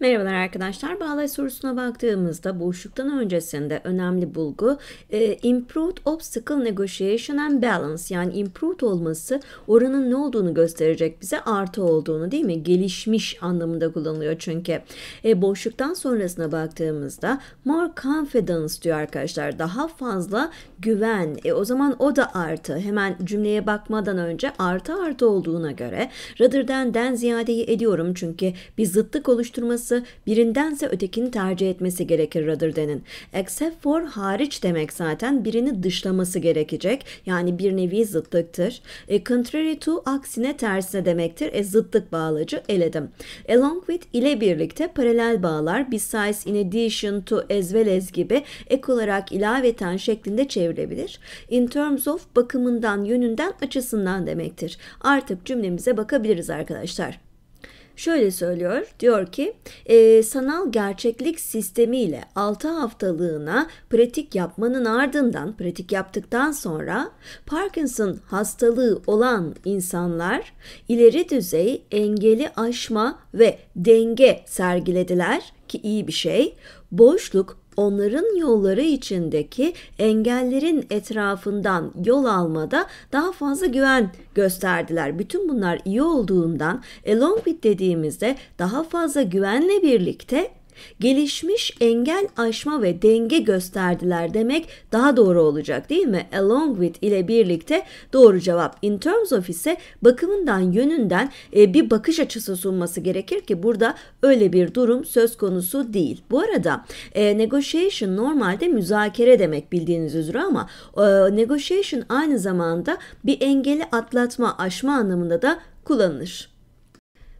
Merhabalar arkadaşlar. Bağlay sorusuna baktığımızda boşluktan öncesinde önemli bulgu e, improved obstacle negotiation and balance yani improved olması oranın ne olduğunu gösterecek bize artı olduğunu değil mi? Gelişmiş anlamında kullanılıyor çünkü. E, boşluktan sonrasına baktığımızda more confidence diyor arkadaşlar. Daha fazla güven. E, o zaman o da artı. Hemen cümleye bakmadan önce artı artı olduğuna göre rather den ziyadeyi ediyorum çünkü bir zıtlık oluşturması olması birindense ötekini tercih etmesi gerekir Rutherden'in. Except for hariç demek zaten birini dışlaması gerekecek. Yani bir nevi zıtlıktır. E, contrary to aksine tersine demektir. E, zıtlık bağlacı eledim. Along with ile birlikte paralel bağlar besides in addition to as well as gibi ek olarak ilaveten şeklinde çevrilebilir. In terms of bakımından, yönünden, açısından demektir. Artık cümlemize bakabiliriz arkadaşlar. Şöyle söylüyor, diyor ki e, sanal gerçeklik sistemiyle 6 haftalığına pratik yapmanın ardından, pratik yaptıktan sonra Parkinson hastalığı olan insanlar ileri düzey engeli aşma ve denge sergilediler ki iyi bir şey. Boşluk onların yolları içindeki engellerin etrafından yol almada daha fazla güven gösterdiler. Bütün bunlar iyi olduğundan along with dediğimizde daha fazla güvenle birlikte Gelişmiş engel aşma ve denge gösterdiler demek daha doğru olacak değil mi? Along with ile birlikte doğru cevap. In terms of ise bakımından yönünden e, bir bakış açısı sunması gerekir ki burada öyle bir durum söz konusu değil. Bu arada e, negotiation normalde müzakere demek bildiğiniz üzere ama e, negotiation aynı zamanda bir engeli atlatma, aşma anlamında da kullanılır.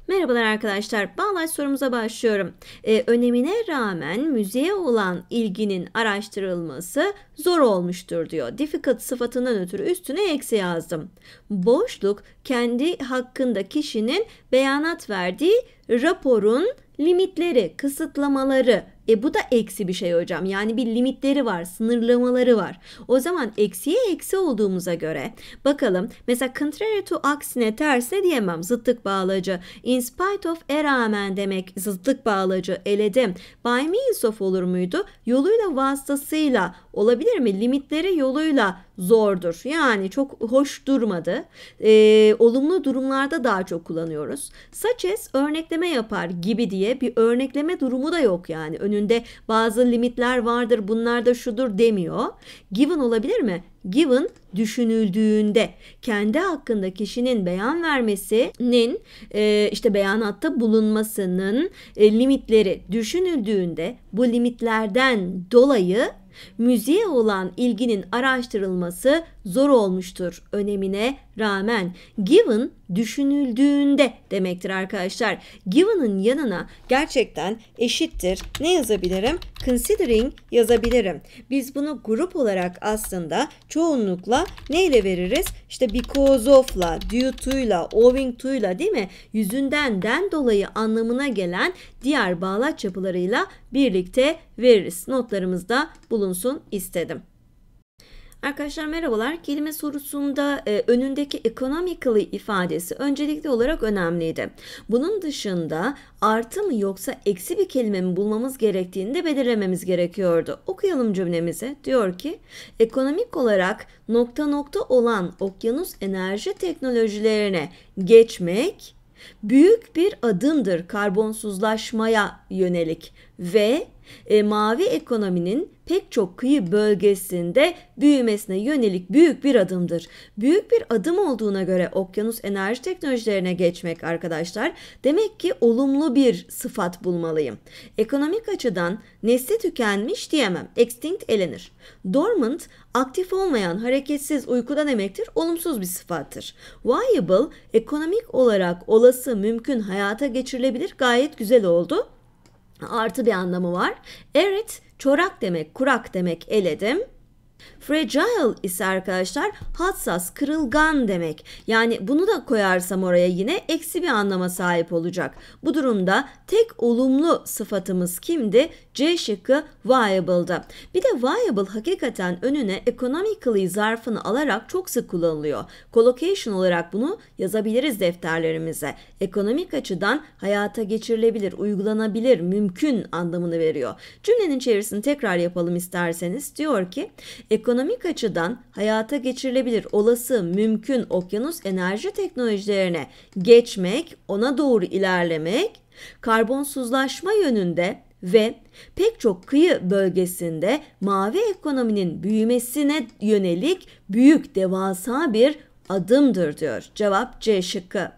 Merhabalar arkadaşlar. Bağlaç sorumuza başlıyorum. Ee, önemine rağmen müziğe olan ilginin araştırılması zor olmuştur diyor. Difficult sıfatından ötürü üstüne eksi yazdım. Boşluk kendi hakkında kişinin beyanat verdiği raporun limitleri, kısıtlamaları e bu da eksi bir şey hocam. Yani bir limitleri var, sınırlamaları var. O zaman eksiye eksi olduğumuza göre bakalım. Mesela contrary to aksine tersine diyemem. zıttık bağlacı. In spite of e rağmen demek zıttık bağlacı eledim. By means of olur muydu? Yoluyla vasıtasıyla olabilir mi? Limitleri yoluyla zordur. Yani çok hoş durmadı. Ee, olumlu durumlarda daha çok kullanıyoruz. Such as örnekleme yapar gibi diye bir örnekleme durumu da yok yani. Önü yönünde bazı limitler vardır bunlar da şudur demiyor. Given olabilir mi? Given düşünüldüğünde kendi hakkında kişinin beyan vermesinin e, işte beyanatta bulunmasının e, limitleri düşünüldüğünde bu limitlerden dolayı müziğe olan ilginin araştırılması zor olmuştur önemine rağmen. Given düşünüldüğünde demektir arkadaşlar. Given'ın yanına gerçekten eşittir. Ne yazabilirim? Considering yazabilirim. Biz bunu grup olarak aslında çoğunlukla neyle veririz? İşte because of'la, due to'yla, owing to'yla değil mi? Yüzünden den dolayı anlamına gelen diğer bağlaç yapılarıyla birlikte veririz. Notlarımızda bulunsun istedim. Arkadaşlar merhabalar. Kelime sorusunda e, önündeki economically ifadesi öncelikli olarak önemliydi. Bunun dışında artı mı yoksa eksi bir kelime mi bulmamız gerektiğini de belirlememiz gerekiyordu. Okuyalım cümlemizi. Diyor ki ekonomik olarak nokta nokta olan okyanus enerji teknolojilerine geçmek büyük bir adımdır karbonsuzlaşmaya yönelik ve e, mavi ekonominin pek çok kıyı bölgesinde büyümesine yönelik büyük bir adımdır. Büyük bir adım olduğuna göre okyanus enerji teknolojilerine geçmek arkadaşlar demek ki olumlu bir sıfat bulmalıyım. Ekonomik açıdan nesli tükenmiş diyemem. Extinct elenir. Dormant aktif olmayan, hareketsiz, uykuda demektir, olumsuz bir sıfattır. Viable ekonomik olarak olası, mümkün, hayata geçirilebilir gayet güzel oldu artı bir anlamı var. Arid çorak demek, kurak demek eledim. Fragile ise arkadaşlar hassas, kırılgan demek. Yani bunu da koyarsam oraya yine eksi bir anlama sahip olacak. Bu durumda tek olumlu sıfatımız kimdi? C şıkkı viable'da. Bir de viable hakikaten önüne economically zarfını alarak çok sık kullanılıyor. Collocation olarak bunu yazabiliriz defterlerimize. Ekonomik açıdan hayata geçirilebilir, uygulanabilir, mümkün anlamını veriyor. Cümlenin çevirisini tekrar yapalım isterseniz. Diyor ki ekonomik açıdan hayata geçirilebilir olası mümkün okyanus enerji teknolojilerine geçmek, ona doğru ilerlemek, karbonsuzlaşma yönünde ve pek çok kıyı bölgesinde mavi ekonominin büyümesine yönelik büyük devasa bir adımdır diyor. Cevap C şıkkı.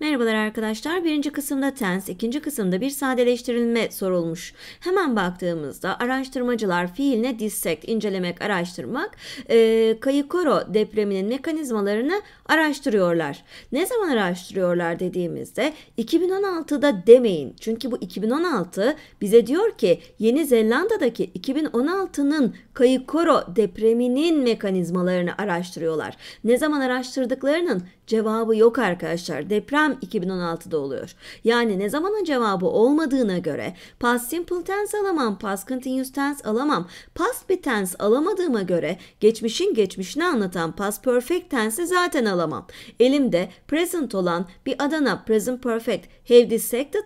Merhabalar arkadaşlar. Birinci kısımda tense, ikinci kısımda bir sadeleştirilme sorulmuş. Hemen baktığımızda araştırmacılar fiiline dissect, incelemek, araştırmak, e, Kayikoro depreminin mekanizmalarını araştırıyorlar. Ne zaman araştırıyorlar dediğimizde 2016'da demeyin. Çünkü bu 2016 bize diyor ki Yeni Zelanda'daki 2016'nın Kayikoro depreminin mekanizmalarını araştırıyorlar. Ne zaman araştırdıklarının cevabı yok arkadaşlar. Deprem Eylem 2016'da oluyor. Yani ne zamanın cevabı olmadığına göre past simple tense alamam, past continuous tense alamam, past bir tense alamadığıma göre geçmişin geçmişini anlatan past perfect tense'i zaten alamam. Elimde present olan bir Adana present perfect have dissected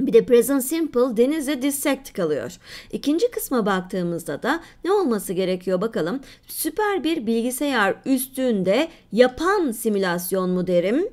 bir de present simple denize dissect kalıyor. İkinci kısma baktığımızda da ne olması gerekiyor bakalım. Süper bir bilgisayar üstünde yapan simülasyon mu derim?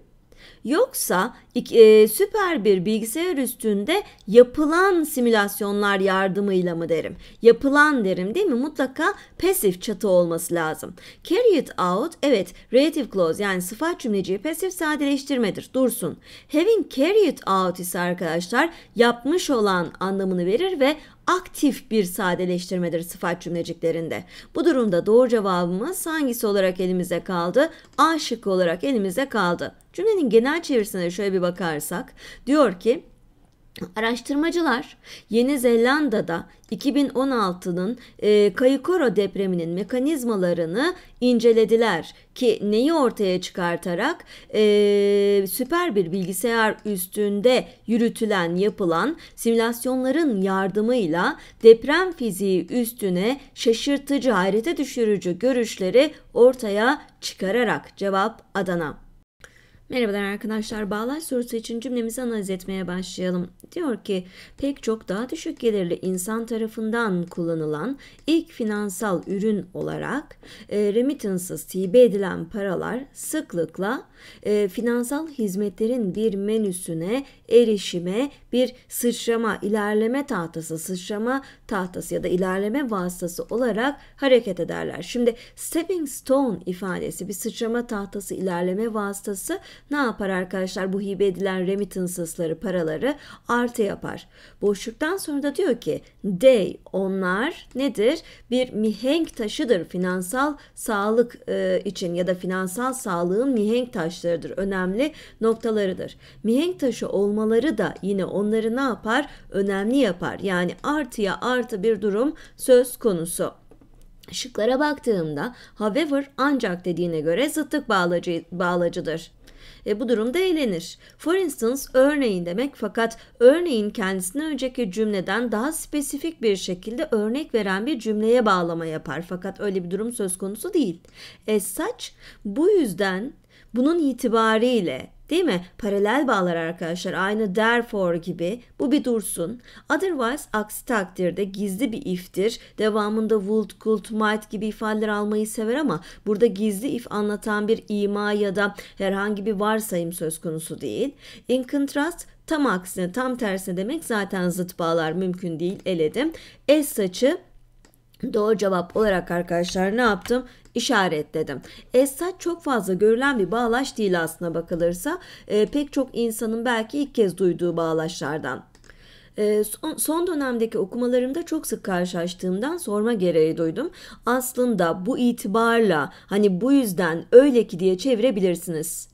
Yoksa e, süper bir bilgisayar üstünde yapılan simülasyonlar yardımıyla mı derim? Yapılan derim değil mi? Mutlaka pasif çatı olması lazım. Carry it out evet relative clause yani sıfat cümleciyi pasif sadeleştirmedir. Dursun. Having carried out ise arkadaşlar yapmış olan anlamını verir ve aktif bir sadeleştirmedir sıfat cümleciklerinde. Bu durumda doğru cevabımız hangisi olarak elimize kaldı? A şıkkı olarak elimize kaldı. Cümlenin genel çevirisine şöyle bir bakarsak diyor ki Araştırmacılar Yeni Zelanda'da 2016'nın e, Kaykoro depreminin mekanizmalarını incelediler ki neyi ortaya çıkartarak e, süper bir bilgisayar üstünde yürütülen yapılan simülasyonların yardımıyla deprem fiziği üstüne şaşırtıcı hayrete düşürücü görüşleri ortaya çıkararak cevap Adana. Merhabalar arkadaşlar. Bağlaç sorusu için cümlemizi analiz etmeye başlayalım. Diyor ki pek çok daha düşük gelirli insan tarafından kullanılan ilk finansal ürün olarak e, remittances hibe edilen paralar sıklıkla e, finansal hizmetlerin bir menüsüne erişime bir sıçrama, ilerleme tahtası, sıçrama tahtası ya da ilerleme vasıtası olarak hareket ederler. Şimdi stepping stone ifadesi bir sıçrama tahtası, ilerleme vasıtası ne yapar arkadaşlar bu hibe edilen remittance'ları paraları artı yapar. Boşluktan sonra da diyor ki they onlar nedir? Bir mihenk taşıdır finansal sağlık e, için ya da finansal sağlığın mihenk taşlarıdır. Önemli noktalarıdır. Mihenk taşı olmaları da yine onları ne yapar? Önemli yapar. Yani artıya artı bir durum söz konusu. Şıklara baktığımda however ancak dediğine göre zıttık bağlacı, bağlacıdır. E, bu durumda eğlenir. For instance örneğin demek fakat örneğin kendisine önceki cümleden daha spesifik bir şekilde örnek veren bir cümleye bağlama yapar. Fakat öyle bir durum söz konusu değil. As such bu yüzden bunun itibariyle değil mi? Paralel bağlar arkadaşlar aynı therefore gibi bu bir dursun. Otherwise aksi takdirde gizli bir if'tir. Devamında would, could, might gibi ifadeler almayı sever ama burada gizli if anlatan bir ima ya da herhangi bir varsayım söz konusu değil. In contrast tam aksine tam tersine demek zaten zıt bağlar mümkün değil eledim. Es saçı Doğru cevap olarak arkadaşlar ne yaptım? işaretledim. Es saç çok fazla görülen bir bağlaş değil aslına bakılırsa. E, pek çok insanın belki ilk kez duyduğu bağlaçlardan. Ee, son, son dönemdeki okumalarımda çok sık karşılaştığımdan sorma gereği duydum. Aslında bu itibarla hani bu yüzden öyle ki diye çevirebilirsiniz.